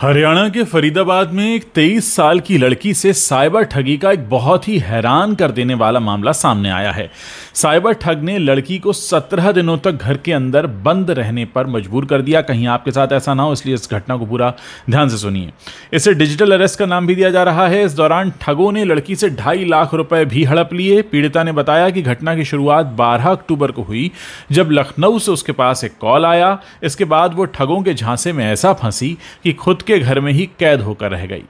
हरियाणा के फरीदाबाद में एक 23 साल की लड़की से साइबर ठगी का एक बहुत ही हैरान कर देने वाला मामला सामने आया है साइबर ठग ने लड़की को 17 दिनों तक घर के अंदर बंद रहने पर मजबूर कर दिया कहीं आपके साथ ऐसा ना हो इसलिए इस घटना को पूरा ध्यान से सुनिए इसे डिजिटल अरेस्ट का नाम भी दिया जा रहा है इस दौरान ठगों ने लड़की से ढाई लाख रुपए भी हड़प लिए पीड़िता ने बताया कि घटना की शुरुआत बारह अक्टूबर को हुई जब लखनऊ से उसके पास एक कॉल आया इसके बाद वो ठगों के झांसे में ऐसा फंसी कि खुद के घर में ही कैद होकर रह गई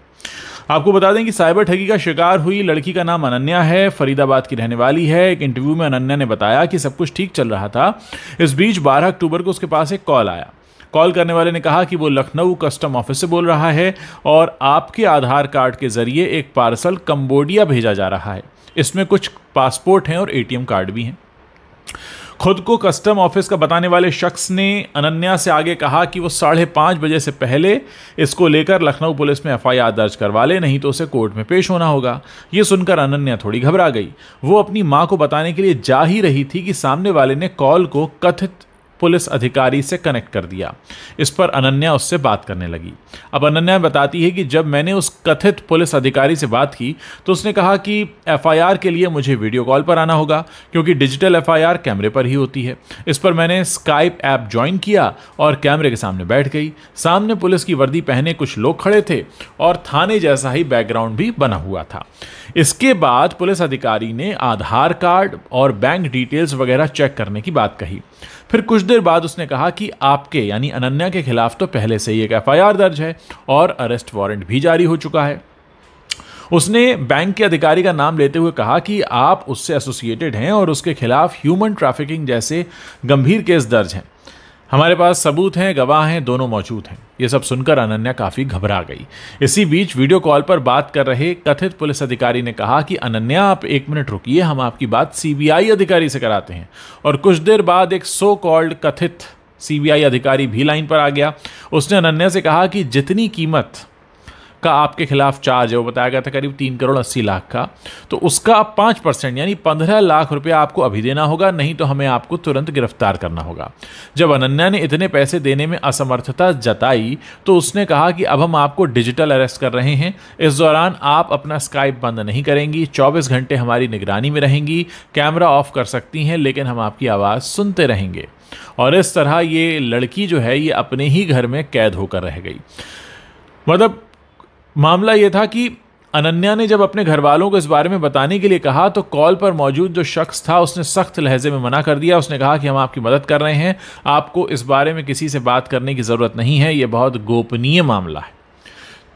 आपको बता दें कि साइबर ठगी का शिकार हुई लड़की का नाम अनन्या है फरीदाबाद की रहने वाली है एक इंटरव्यू में अनन्या ने बताया कि सब कुछ ठीक चल रहा था इस बीच 12 अक्टूबर को उसके पास एक कॉल आया कॉल करने वाले ने कहा कि वो लखनऊ कस्टम ऑफिस से बोल रहा है और आपके आधार कार्ड के जरिए एक पार्सल कंबोडिया भेजा जा रहा है इसमें कुछ पासपोर्ट हैं और एटीएम कार्ड भी हैं खुद को कस्टम ऑफिस का बताने वाले शख्स ने अनन्या से आगे कहा कि वो साढ़े पाँच बजे से पहले इसको लेकर लखनऊ पुलिस में एफ दर्ज करवा ले नहीं तो उसे कोर्ट में पेश होना होगा ये सुनकर अनन्या थोड़ी घबरा गई वो अपनी माँ को बताने के लिए जा ही रही थी कि सामने वाले ने कॉल को कथित पुलिस अधिकारी से कनेक्ट कर दिया इस पर अनन्या उससे बात करने लगी अब अनन्या बताती है कि जब मैंने उस कथित पुलिस अधिकारी से बात की तो उसने कहा कि एफआईआर के लिए मुझे वीडियो कॉल पर आना होगा क्योंकि डिजिटल एफआईआर कैमरे पर ही होती है इस पर मैंने स्काइप ऐप ज्वाइन किया और कैमरे के सामने बैठ गई सामने पुलिस की वर्दी पहने कुछ लोग खड़े थे और थाने जैसा ही बैकग्राउंड भी बना हुआ था इसके बाद पुलिस अधिकारी ने आधार कार्ड और बैंक डिटेल्स वगैरह चेक करने की बात कही फिर कुछ देर बाद उसने कहा कि आपके यानी अनन्या के खिलाफ तो पहले से ही एक एफ दर्ज है और अरेस्ट वारंट भी जारी हो चुका है उसने बैंक के अधिकारी का नाम लेते हुए कहा कि आप उससे एसोसिएटेड हैं और उसके खिलाफ ह्यूमन ट्रैफिकिंग जैसे गंभीर केस दर्ज हैं हमारे पास सबूत हैं गवाह हैं दोनों मौजूद हैं ये सब सुनकर अनन्या काफ़ी घबरा गई इसी बीच वीडियो कॉल पर बात कर रहे कथित पुलिस अधिकारी ने कहा कि अनन्या आप एक मिनट रुकिए हम आपकी बात सीबीआई अधिकारी से कराते हैं और कुछ देर बाद एक सो कॉल्ड कथित सीबीआई अधिकारी भी लाइन पर आ गया उसने अनन्या से कहा कि जितनी कीमत का आपके खिलाफ चार्ज है वो बताया गया था करीब तीन करोड़ अस्सी लाख का तो उसका आप पाँच परसेंट यानी पंद्रह लाख रुपये आपको अभी देना होगा नहीं तो हमें आपको तुरंत गिरफ्तार करना होगा जब अनन्या ने इतने पैसे देने में असमर्थता जताई तो उसने कहा कि अब हम आपको डिजिटल अरेस्ट कर रहे हैं इस दौरान आप अपना स्काइप बंद नहीं करेंगी चौबीस घंटे हमारी निगरानी में रहेंगी कैमरा ऑफ कर सकती हैं लेकिन हम आपकी आवाज़ सुनते रहेंगे और इस तरह ये लड़की जो है ये अपने ही घर में कैद होकर रह गई मतलब मामला यह था कि अनन्या ने जब अपने घर वालों को इस बारे में बताने के लिए कहा तो कॉल पर मौजूद जो शख्स था उसने सख्त लहजे में मना कर दिया उसने कहा कि हम आपकी मदद कर रहे हैं आपको इस बारे में किसी से बात करने की ज़रूरत नहीं है ये बहुत गोपनीय मामला है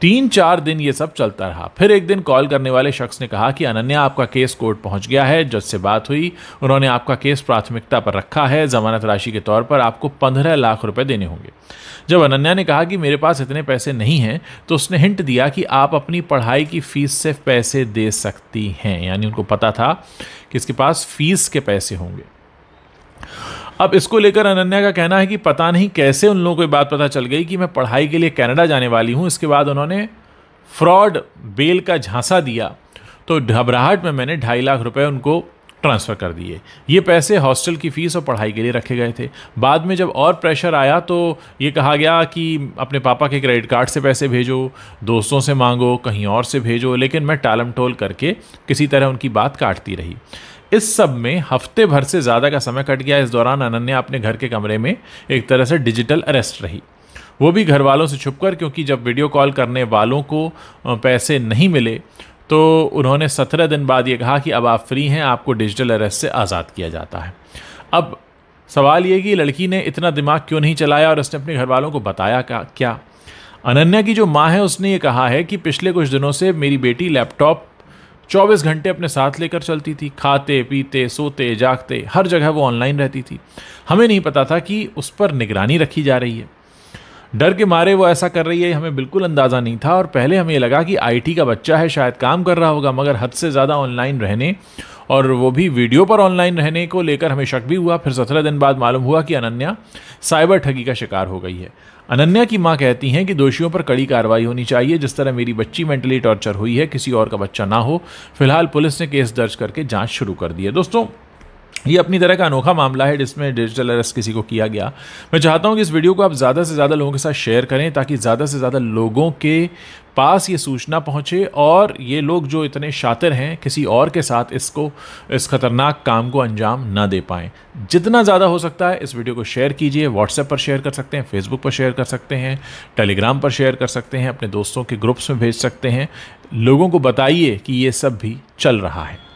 तीन चार दिन ये सब चलता रहा फिर एक दिन कॉल करने वाले शख्स ने कहा कि अनन्या आपका केस कोर्ट पहुंच गया है जज से बात हुई उन्होंने आपका केस प्राथमिकता पर रखा है जमानत राशि के तौर पर आपको पंद्रह लाख रुपए देने होंगे जब अनन्या ने कहा कि मेरे पास इतने पैसे नहीं हैं तो उसने हिंट दिया कि आप अपनी पढ़ाई की फ़ीस से पैसे दे सकती हैं यानी उनको पता था कि इसके पास फीस के पैसे होंगे अब इसको लेकर अनन्या का कहना है कि पता नहीं कैसे उन लोगों को बात पता चल गई कि मैं पढ़ाई के लिए कनाडा जाने वाली हूँ इसके बाद उन्होंने फ्रॉड बेल का झांसा दिया तो घबराहट में मैंने ढाई लाख रुपए उनको ट्रांसफ़र कर दिए ये पैसे हॉस्टल की फ़ीस और पढ़ाई के लिए रखे गए थे बाद में जब और प्रेशर आया तो ये कहा गया कि अपने पापा के क्रेडिट कार्ड से पैसे भेजो दोस्तों से मांगो कहीं और से भेजो लेकिन मैं टालम टोल करके किसी तरह उनकी बात काटती रही इस सब में हफ्ते भर से ज़्यादा का समय कट गया इस दौरान अनन्या अपने घर के कमरे में एक तरह से डिजिटल अरेस्ट रही वो भी घर वालों से छुप क्योंकि जब वीडियो कॉल करने वालों को पैसे नहीं मिले तो उन्होंने सत्रह दिन बाद ये कहा कि अब आप फ्री हैं आपको डिजिटल अरेस्ट से आज़ाद किया जाता है अब सवाल ये कि लड़की ने इतना दिमाग क्यों नहीं चलाया और उसने अपने घर वालों को बताया क्या अनन्या की जो माँ है उसने ये कहा है कि पिछले कुछ दिनों से मेरी बेटी लैपटॉप 24 घंटे अपने साथ लेकर चलती थी खाते पीते सोते जागते हर जगह वो ऑनलाइन रहती थी हमें नहीं पता था कि उस पर निगरानी रखी जा रही है डर के मारे वो ऐसा कर रही है हमें बिल्कुल अंदाज़ा नहीं था और पहले हमें ये लगा कि आईटी का बच्चा है शायद काम कर रहा होगा मगर हद से ज़्यादा ऑनलाइन रहने और वो भी वीडियो पर ऑनलाइन रहने को लेकर हमें शक भी हुआ फिर सत्रह दिन बाद मालूम हुआ कि अनन्या साइबर ठगी का शिकार हो गई है अनन्या की माँ कहती हैं कि दोषियों पर कड़ी कार्रवाई होनी चाहिए जिस तरह मेरी बच्ची मेंटली टॉर्चर हुई है किसी और का बच्चा ना हो फिलहाल पुलिस ने केस दर्ज करके जाँच शुरू कर दी है दोस्तों ये अपनी तरह का अनोखा मामला है जिसमें डिजिटल अरेस्ट किसी को किया गया मैं चाहता हूँ कि इस वीडियो को आप ज़्यादा से ज़्यादा लोगों के साथ शेयर करें ताकि ज़्यादा से ज़्यादा लोगों के पास ये सूचना पहुँचे और ये लोग जो इतने शातिर हैं किसी और के साथ इसको इस खतरनाक काम को अंजाम ना दे पाएँ जितना ज़्यादा हो सकता है इस वीडियो को शेयर कीजिए व्हाट्सएप पर शेयर कर सकते हैं फेसबुक पर शेयर कर सकते हैं टेलीग्राम पर शेयर कर सकते हैं अपने दोस्तों के ग्रुप्स में भेज सकते हैं लोगों को बताइए कि ये सब भी चल रहा है